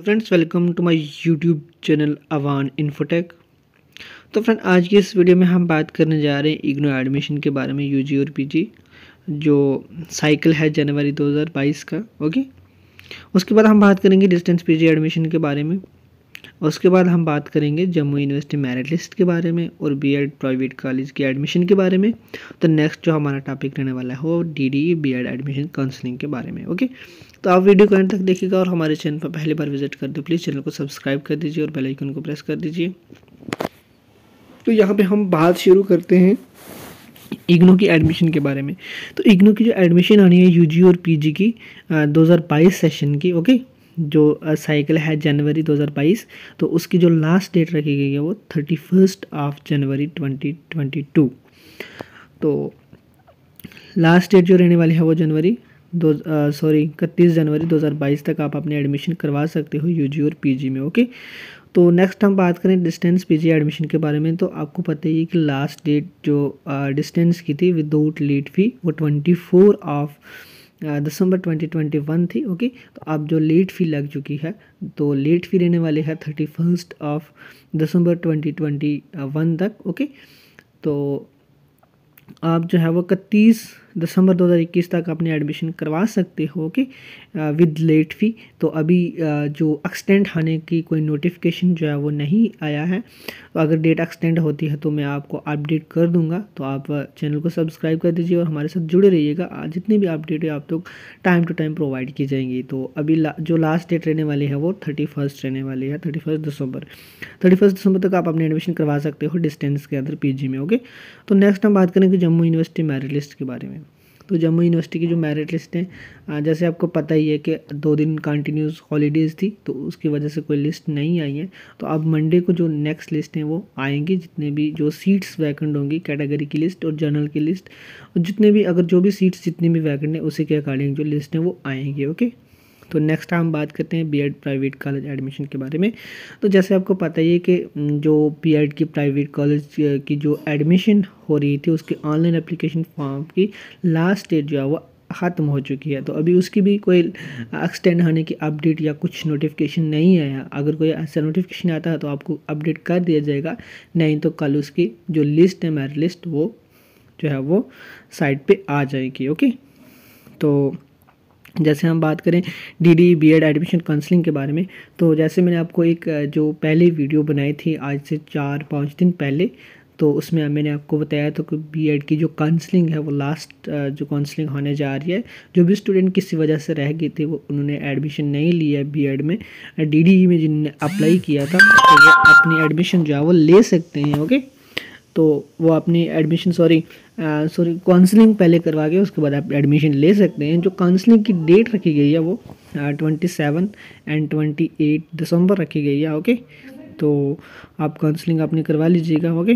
friends welcome to my YouTube channel Awan Infotech तो friend आज की इस वीडियो में हम बात करने जा रहे हैं इग्नो एडमिशन के बारे में यूजी और पीजी जो साइकिल है जनवरी 2022 का ओके उसके बाद हम बात करेंगे डिस्टेंस पीजी एडमिशन के बारे में उसके बाद हम बात करेंगे जम्मू यूनिवर्सिटी मेरिट लिस्ट के बारे में और बीएड प्राइवेट कॉलेज के एडमिशन के बारे में तो नेक्स्ट जो हमारा टॉपिक रहने वाला है वो D D B Ed admission counselling के बारे में ओके तो आप वीडियो को एंड तक देखिएगा और हमारे चैनल पर पहली बार विजिट कर दो प्लीज़ चैनल को सब्सक्राइब कर दीजिए और बेलाइकन को प्रेस कर दीजिए तो यहाँ पर हम बात शुरू करते हैं इग्नो की एडमिशन के बारे में तो इग्नो की जो एडमिशन आनी है यूजी और पीजी की 2022 सेशन की ओके जो साइकिल है जनवरी 2022 तो उसकी जो लास्ट डेट रखी गई है वो थर्टी फर्स्ट ऑफ जनवरी 2022 तो लास्ट डेट जो रहने वाली है वो जनवरी दो सॉरी इकतीस जनवरी 2022 तक आप अपने एडमिशन करवा सकते हो यूजी और पीजी में ओके तो नेक्स्ट हम बात करें डिस्टेंस पीजी एडमिशन के बारे में तो आपको पता ही है कि लास्ट डेट जो डिस्टेंस की थी विदाउट लेट फी वो ट्वेंटी फोर ऑफ दिसंबर 2021 थी ओके तो अब जो लेट फ़ी लग चुकी है तो लेट फ़ी रहने वाले है थर्टी फर्स्ट ऑफ दिसंबर 2021 तक ओके तो आप जो है वो इकतीस दिसंबर 2021 तक अपने एडमिशन करवा सकते हो कि विद लेट फ़ी तो अभी uh, जो एक्सटेंड होने की कोई नोटिफिकेशन जो है वो नहीं आया है तो अगर डेट एक्सटेंड होती है तो मैं आपको अपडेट कर दूंगा तो आप चैनल uh, को सब्सक्राइब कर दीजिए और हमारे साथ जुड़े रहिएगा जितनी भी अपडेट है आप लोग टाइम टू टाइम प्रोवाइड की जाएंगी तो अभी ला, जो लास्ट डेट रहने वाली है वो थर्टी फर्स्ट रहने वाली है thirty first December thirty first December तक आप अपने एडमिशन करवा सकते हो डिस्टेंस के अंदर पी में ओके तो नेक्स्ट हम बात करेंगे जम्मू यूनिवर्सिटी मेरिट लिस्ट के बारे में हैं तो जम्मू यूनिवर्सिटी की जो मेरिट लिस्ट है जैसे आपको पता ही है कि दो दिन कंटिन्यूस हॉलीडेज़ थी तो उसकी वजह से कोई लिस्ट नहीं आई है तो अब मंडे को जो नेक्स्ट लिस्ट है वो आएंगी जितने भी जो सीट्स वैकेंट होंगी कैटेगरी की लिस्ट और जनरल की लिस्ट और जितने भी अगर जो भी सीट्स जितनी भी वैकेंट है उसी के अकॉर्डिंग जो लिस्ट हैं वो आएंगी ओके तो नेक्स्ट हम बात करते हैं बीएड प्राइवेट कॉलेज एडमिशन के बारे में तो जैसे आपको पता ही है कि जो बीएड की प्राइवेट कॉलेज की जो एडमिशन हो रही थी उसके ऑनलाइन एप्लीकेशन फॉर्म की लास्ट डेट जो है वो ख़त्म हो चुकी है तो अभी उसकी भी कोई एक्सटेंड होने की अपडेट या कुछ नोटिफिकेशन नहीं आया अगर कोई ऐसा नोटिफिकेशन आता है तो आपको अपडेट कर दिया जाएगा नहीं तो कल उसकी जो लिस्ट है मेरी लिस्ट वो जो है वो साइट पे आ जाएगी ओके तो जैसे हम बात करें डीडी बीएड एडमिशन काउंसलिंग के बारे में तो जैसे मैंने आपको एक जो पहले वीडियो बनाई थी आज से चार पाँच दिन पहले तो उसमें मैंने आपको बताया था कि एड की जो काउंसलिंग है वो लास्ट जो काउंसलिंग होने जा रही है जो भी स्टूडेंट किसी वजह से रह गए थे वो उन्होंने एडमिशन नहीं लिया एड में ई e में जिनने अप्लाई किया था तो वो अपनी एडमिशन जो है वो ले सकते हैं ओके तो वो अपनी एडमिशन सॉरी सॉरी काउंसलिंग पहले करवा के उसके बाद आप एडमिशन ले सकते हैं जो काउंसलिंग की डेट रखी गई है वो twenty seven and twenty eight December रखी गई है ओके तो आप काउंसलिंग अपनी करवा लीजिएगा ओके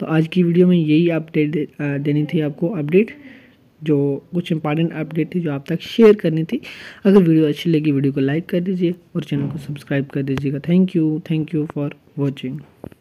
तो आज की वीडियो में यही अपडेट दे, देनी थी आपको अपडेट जो कुछ इंपॉर्टेंट अपडेट थी जो आप तक शेयर करनी थी अगर वीडियो अच्छी लगी वीडियो को लाइक कर दीजिए और चैनल को सब्सक्राइब कर दीजिएगा thank you thank you for watching